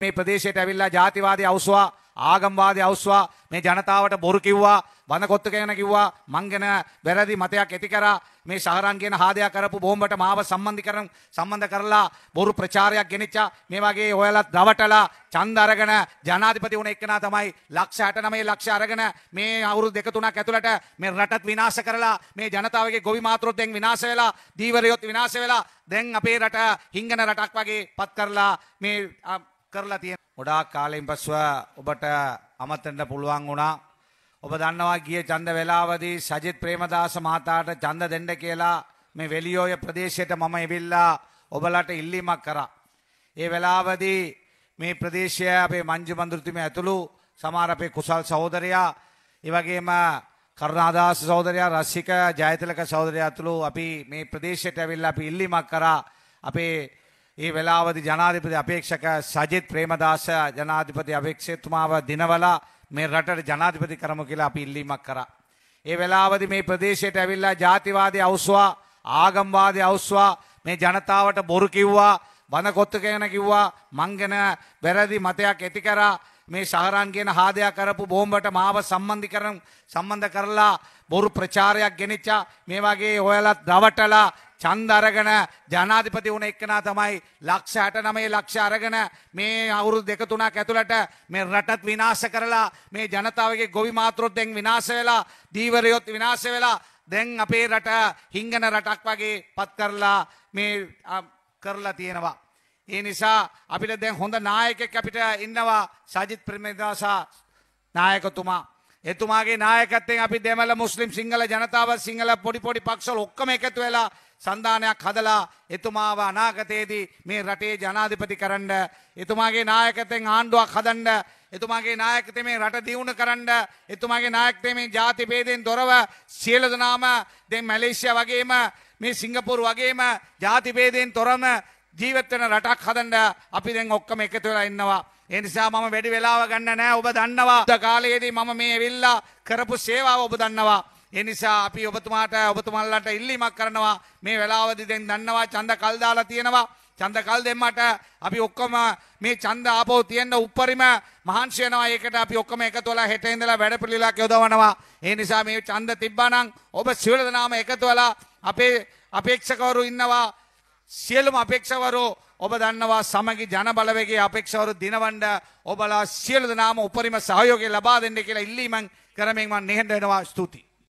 මේ ප්‍රදේශයට ඇවිල්ලා ජාතිවාදී අවස්වා ආගම්වාදී අවස්වා මේ ජනතාවට බොරු කිව්වා වනකොත්තු ගැන කිව්වා මං ගැන වැරදි මතයක් ඇති කරා මේ සහරන් කියන හාදයක් කරපු බෝම්බට මාව සම්බන්ධ කරන් සම්බන්ධ කරලා බොරු ප්‍රචාරයක් ගෙනිච්චා මේ වගේ ඔයාලා දවටලා ඡන්ද අරගෙන ජනාධිපති වුණ එකනා තමයි ලක්ෂ 69 ලක්ෂ අරගෙන මේ අවුරුදු දෙක තුනක් ඇතුළට මේ රටත් විනාශ කරලා මේ ජනතාවගේ ගොවි මාත්‍රොත් දැන් විනාශ වෙලා දීවරයොත් විනාශ වෙලා දැන් අපේ රට හිංගන රටක් වගේ පත් කරලා මේ කරලා තියෙන. ගොඩාක් කාලෙන් පස්ව ඔබට අමතන්න පුළුවන් වුණා. ඔබ දන්නවා ගිය ඡන්ද වේලාවදී සජිත් ප්‍රේමදාස මහතාට ඡන්ද දෙන්න කියලා මේ වෙලියෝය ප්‍රදේශයට මම එවිල්ලා ඔබලට ඉල්ලීමක් කරා. ඒ වෙලාවදී මේ ප්‍රදේශය අපේ මංජු මන්ත්‍රීතුමා ඇතුළු සමහර අපේ කුසල් සහෝදරයා, ඒ වගේම කරුණාදාස සහෝදරයා, රසික ජයතිලක සහෝදරයා ඇතුළු අපි මේ ප්‍රදේශයට ඇවිල්ලා අපි ඉල්ලීමක් කරා අපේ ඒ වෙලාවදි ජනාධිපති අපේක්ෂක සජිත් ප්‍රේමදාස ජනාධිපති අපේක්ෂේතුමාව දිනවලා මේ රටට ජනාධිපති කරමු කියලා අපි ඉල්ලීමක් කරා. ඒ වෙලාවදි මේ ප්‍රදේශයට ඇවිල්ලා ජාතිවාදී අවස්වා ආගම්වාදී අවස්වා මේ ජනතාවට බොරු කිව්වා වනකොත්තු කියන කිව්වා මං ගැන වැරදි මතයක් ඇති කරා මේ සහරන් කියන හාදයක් කරපු බෝම්බට මාව සම්බන්ධ කරන සම්බන්ධ කරලා බොරු ප්‍රචාරයක් ගෙනිච්චා මේ වගේ ඔයලත් රවටලා ඡන්ද අරගෙන ජනාධිපති වුණ එක්කනා තමයි ලක්ෂ 69 ලක්ෂ අරගෙන මේ අවුරුදු දෙක තුනක් ඇතුළට මේ රටත් විනාශ කරලා මේ ජනතාවගේ ගොවි මාත්‍රොත්ෙන් විනාශ වෙලා දීවරයොත් විනාශ වෙලා දැන් අපේ රට හිංගන රටක් වගේ පත් කරලා මේ කරලා තියෙනවා ඒ නිසා අපිට දැන් හොඳ නායකෙක් අපිට ඉන්නවා සජිත් ප්‍රේමදාසා නායකතුමා. එතුමාගේ නායකත්වයෙන් අපි දෙමළ මුස්ලිම් සිංහල ජනතාව සිංහල පොඩි පොඩි පක්ෂවල ඔක්කොම එකතු වෙලා සන්ධානයක් හදලා එතුමාව අනාගතයේදී මේ රටේ ජනාධිපති කරන්න එතුමාගේ නායකත්වයෙන් ආණ්ඩුවක් හදන්න එතුමාගේ නායකත්වයෙන් මේ රට දියුණු කරන්න එතුමාගේ නායකත්වයෙන් මේ ಜಾති ભેදයෙන් දොරව සියලු දෙනාම දැන් මැලේසියා වගේම මේ සිංගප්පූරු වගේම ಜಾති ભેදයෙන් තොරම ජීවත්වන රටක් හදන්න අපි දැන් ඔක්කම එකතු වෙලා ඉන්නවා. ඒ නිසා මම වැඩි වෙලාව ගන්න නෑ ඔබ දන්නවා. ද කාලයේදී මම මේ ඇවිල්ලා කරපු සේවාව ඔබ දන්නවා. ඒ නිසා අපි ඔබතුමාට ඔබතුමල්ලට ඉල්ලීමක් කරනවා. මේ වෙලාවදී දැන් දන්නවා ඡන්ද කල් දාලා තියෙනවා. ඡන්ද කල් දෙන්නට අපි ඔක්කොම මේ ඡන්ද ආපෝ තියෙන උප්පරිම මහන්සි වෙනවා. ඒකට අපි ඔක්කොම එකතු වෙලා හෙට ඉඳලා වැඩපිළිවෙලක් යොදවනවා. ඒ නිසා මේ ඡන්ද තිබ්බා නම් ඔබ සියලු දෙනාම එකතු වෙලා අපේ අපේක්ෂකවරු ඉන්නවා. සියලුම අපේක්ෂවරු ඔබ දන්නවා සමගි ජනබලවේගේ අපේක්ෂවරු දිනවන්න ඔබලා සියලු දෙනාම උපරිම සහයෝගය ලබා දෙන්න කියලා ඉල්ලීමක් කරමින් මම නිහඬ වෙනවා ස්තුතියි